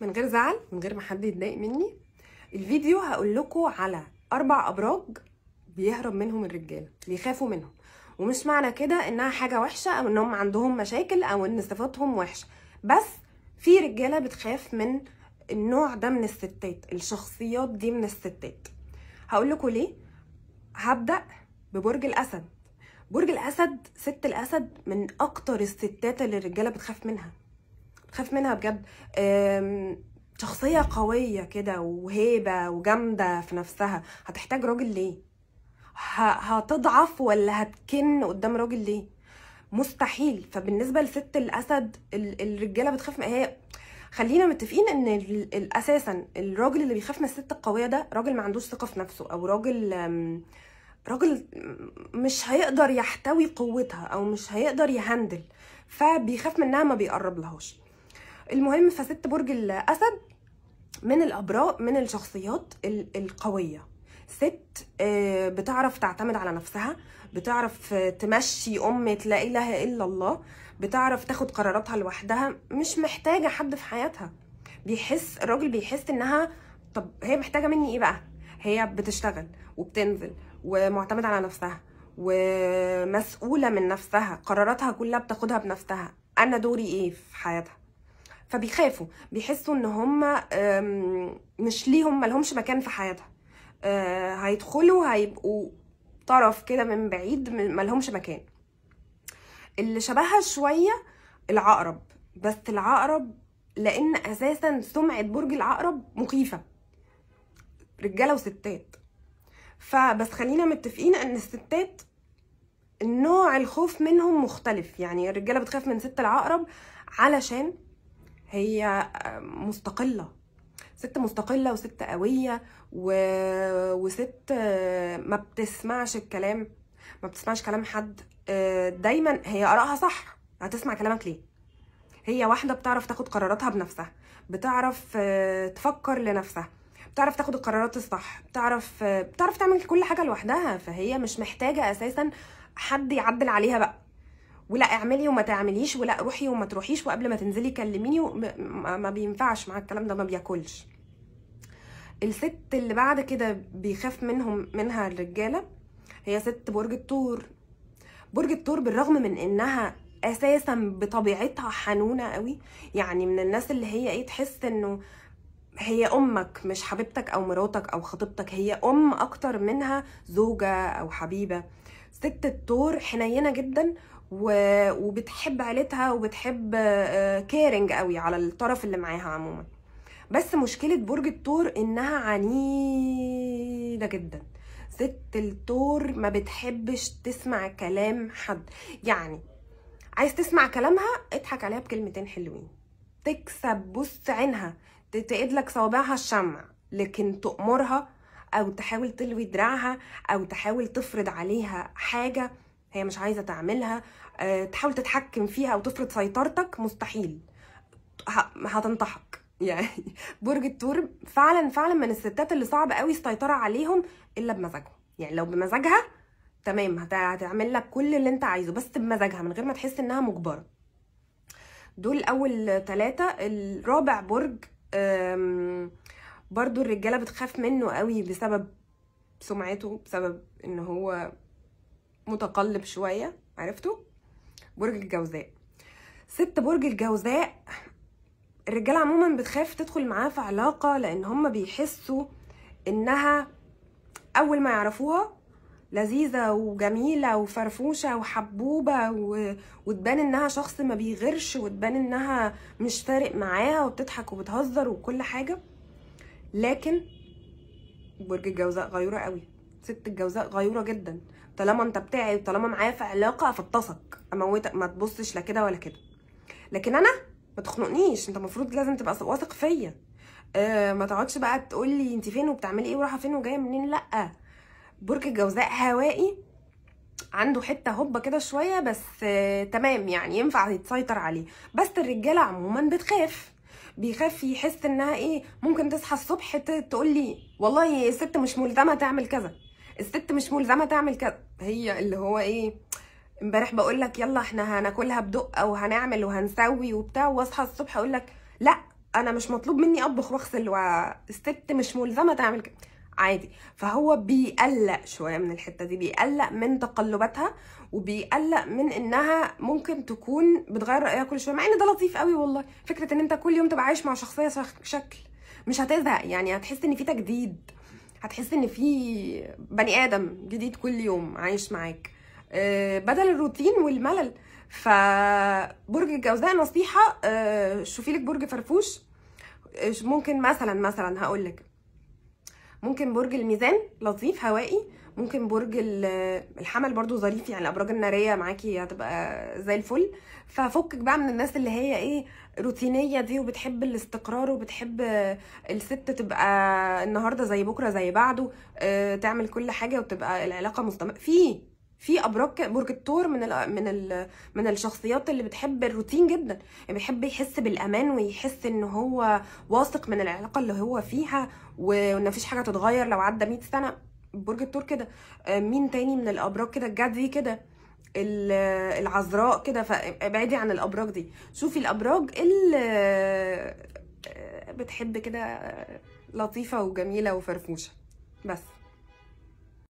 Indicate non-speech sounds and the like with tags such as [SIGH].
من غير زعل من غير ما حد يتضايق مني الفيديو هقول لكم على اربع ابراج بيهرب منهم الرجاله بيخافوا منهم ومش معنى كده انها حاجه وحشه او انهم عندهم مشاكل او ان صفاتهم وحشه بس في رجاله بتخاف من النوع ده من الستات الشخصيات دي من الستات هقول لكم ليه هبدا ببرج الاسد برج الاسد ست الاسد من اكتر الستات اللي الرجاله بتخاف منها تخاف منها بجد شخصية قوية كده وهيبة وجامدة في نفسها هتحتاج راجل ليه هتضعف ولا هتكن قدام راجل ليه مستحيل فبالنسبة لست الأسد الرجالة بتخاف هي خلينا متفقين ان اساسا الراجل اللي بيخاف من الست القويه ده راجل ما عندوش ثقه في نفسه او راجل راجل مش هيقدر يحتوي قوتها او مش هيقدر يهندل فبيخاف منها ما بيقرب لهاش المهم فست برج الاسد من الابراء من الشخصيات القويه ست آه، بتعرف تعتمد على نفسها بتعرف تمشي ام لا اله الا الله بتعرف تاخد قراراتها لوحدها مش محتاجه حد في حياتها بيحس الراجل بيحس انها طب هي محتاجه مني ايه بقى هي بتشتغل وبتنزل ومعتمده على نفسها ومسؤوله من نفسها قراراتها كلها بتاخدها بنفسها انا دوري ايه في حياتها فبيخافوا بيحسوا ان هم مش ليهم ملهمش مكان في حياتها آه، هيدخلوا هيبقوا طرف كده من بعيد ملهمش مكان اللي شبهها شويه العقرب بس العقرب لان اساسا سمعه برج العقرب مخيفه رجاله وستات فبس خلينا متفقين ان الستات نوع الخوف منهم مختلف يعني الرجاله بتخاف من ست العقرب علشان هي آه، مستقله ست مستقله وست قويه و... وست آه، ما بتسمعش الكلام ما بتسمعش كلام حد آه، دايما هي ارائها صح هتسمع كلامك ليه هي واحده بتعرف تاخد قراراتها بنفسها بتعرف تفكر لنفسها بتعرف تاخد القرارات الصح بتعرف بتعرف تعمل كل حاجه لوحدها فهي مش محتاجه اساسا حد يعدل عليها بقى ولا اعملي وما تعمليش ولا روحي وما تروحيش وقبل ما تنزلي كلميني ما بينفعش مع الكلام ده ما بياكلش الست اللي بعد كده بيخاف منهم منها الرجاله هي ست برج الثور برج الثور بالرغم من انها اساسا بطبيعتها حنونه قوي يعني من الناس اللي هي ايه تحس انه هي امك مش حبيبتك او مراتك او خطيبتك هي ام اكتر منها زوجه او حبيبه ست الثور حنينه جدا وبتحب عيلتها وبتحب كيرنج آه، قوي على الطرف اللي معاها عموما بس مشكله برج التور انها عنيده جدا ست التور ما بتحبش تسمع كلام حد يعني عايز تسمع كلامها اضحك عليها بكلمتين حلوين تكسب بص عينها تتقد لك صوابعها الشمع لكن تأمرها او تحاول تلوي دراعها او تحاول تفرض عليها حاجه هي مش عايزه تعملها آه، تحاول تتحكم فيها او تفرض سيطرتك مستحيل هتنطحك [LAUGHS] يعني برج التور فعلا فعلا من الستات اللي صعب قوي السيطره عليهم الا بمزاجهم يعني لو بمزاجها تمام هتعمل لك كل اللي انت عايزه بس بمزاجها من غير ما تحس انها مجبره دول اول ثلاثة الرابع برج برضو الرجاله بتخاف منه قوي بسبب سمعته بسبب ان هو متقلب شويه عرفتوا برج الجوزاء ست برج الجوزاء الرجاله عموما بتخاف تدخل معاه في علاقه لان هم بيحسوا انها اول ما يعرفوها لذيذة وجميلة وفرفوشة وحبوبة و... وتبان انها شخص ما بيغرش وتبان انها مش فارق معاها وبتضحك وبتهزر وكل حاجة لكن برج الجوزاء غيره قوي ست الجوزاء غيوره جدا طالما انت بتاعي وطالما معايا في علاقه افطسك اموتك ما تبصش لا كده ولا كده لكن انا ما تخنقنيش انت المفروض لازم تبقى واثق فيا أه ما تقعدش بقى تقول لي انت فين وبتعملي ايه ورايحه فين وجايه منين لا برج الجوزاء هوائي عنده حته هوبه كده شويه بس آه تمام يعني ينفع يتسيطر عليه بس الرجاله عموما بتخاف بيخاف يحس انها ايه ممكن تصحى الصبح تقول لي والله الست مش ملزمه تعمل كذا الست مش ملزمه تعمل كذا هي اللي هو ايه امبارح بقول لك يلا احنا هناكلها بدقه وهنعمل وهنسوي وبتاع واصحى الصبح اقول لك لا انا مش مطلوب مني اطبخ واغسل والست مش ملزمه تعمل كده عادي فهو بيقلق شويه من الحته دي بيقلق من تقلباتها وبيقلق من انها ممكن تكون بتغير رايها كل شويه مع ان ده لطيف قوي والله فكره ان انت كل يوم تبقى عايش مع شخصيه شكل مش هتزهق يعني هتحس ان في تجديد هتحس ان في بني ادم جديد كل يوم عايش معاك آه، بدل الروتين والملل فبرج الجوزاء نصيحه آه، شوفي لك برج فرفوش آه، ممكن مثلا مثلا هقول لك ممكن برج الميزان لطيف هوائي ممكن برج الحمل برضو ظريف يعني الابراج الناريه معاكي هتبقى زي الفل ففكك بقى من الناس اللي هي ايه روتينيه دي وبتحب الاستقرار وبتحب الست تبقى النهارده زي بكره زي بعده آه، تعمل كل حاجه وتبقى العلاقه مستمره في في ابراج برج الثور من الـ من الـ من الشخصيات اللي بتحب الروتين جدا يعني بيحب يحس بالامان ويحس ان هو واثق من العلاقه اللي هو فيها وان مفيش حاجه تتغير لو عدى 100 سنه برج الثور كده آه، مين تاني من الابراج كده الجدي كده العذراء كده فابعدي عن الابراج دي شوفي الابراج اللي آه، بتحب كده آه، لطيفه وجميله وفرفوشه بس